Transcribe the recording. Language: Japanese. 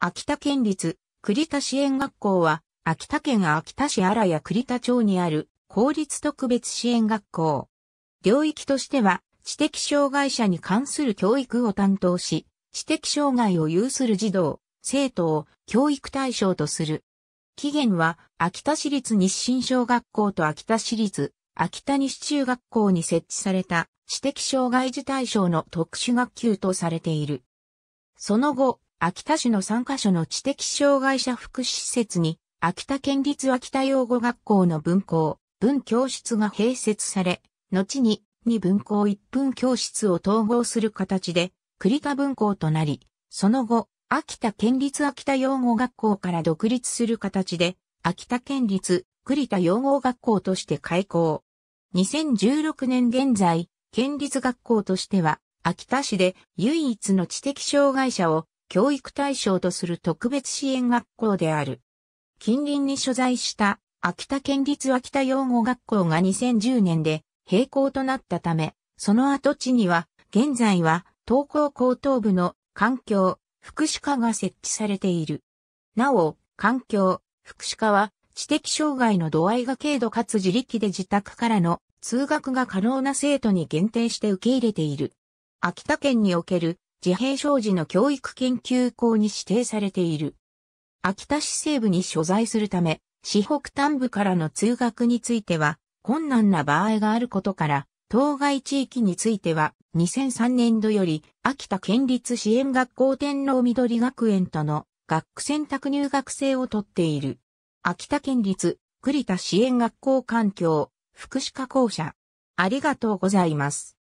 秋田県立栗田支援学校は、秋田県秋田市荒谷栗田町にある公立特別支援学校。領域としては、知的障害者に関する教育を担当し、知的障害を有する児童、生徒を教育対象とする。期限は、秋田市立日清小学校と秋田市立秋田西中学校に設置された知的障害児対象の特殊学級とされている。その後、秋田市の3カ所の知的障害者福祉施設に、秋田県立秋田養護学校の分校、分教室が併設され、後に2分校1分教室を統合する形で、栗田分校となり、その後、秋田県立秋田養護学校から独立する形で、秋田県立栗田養護学校として開校。2016年現在、県立学校としては、秋田市で唯一の知的障害者を教育対象とする特別支援学校である。近隣に所在した秋田県立秋田養護学校が2010年で閉校となったため、その跡地には、現在は東高高等部の環境、福祉課が設置されている。なお、環境、福祉課は知的障害の度合いが軽度かつ自力で自宅からの通学が可能な生徒に限定して受け入れている。秋田県における自閉症児の教育研究校に指定されている。秋田市西部に所在するため、市北端部からの通学については、困難な場合があることから、当該地域については、2003年度より、秋田県立支援学校天皇緑学園との学区選択入学制を取っている。秋田県立栗田支援学校環境福祉課校舎。ありがとうございます。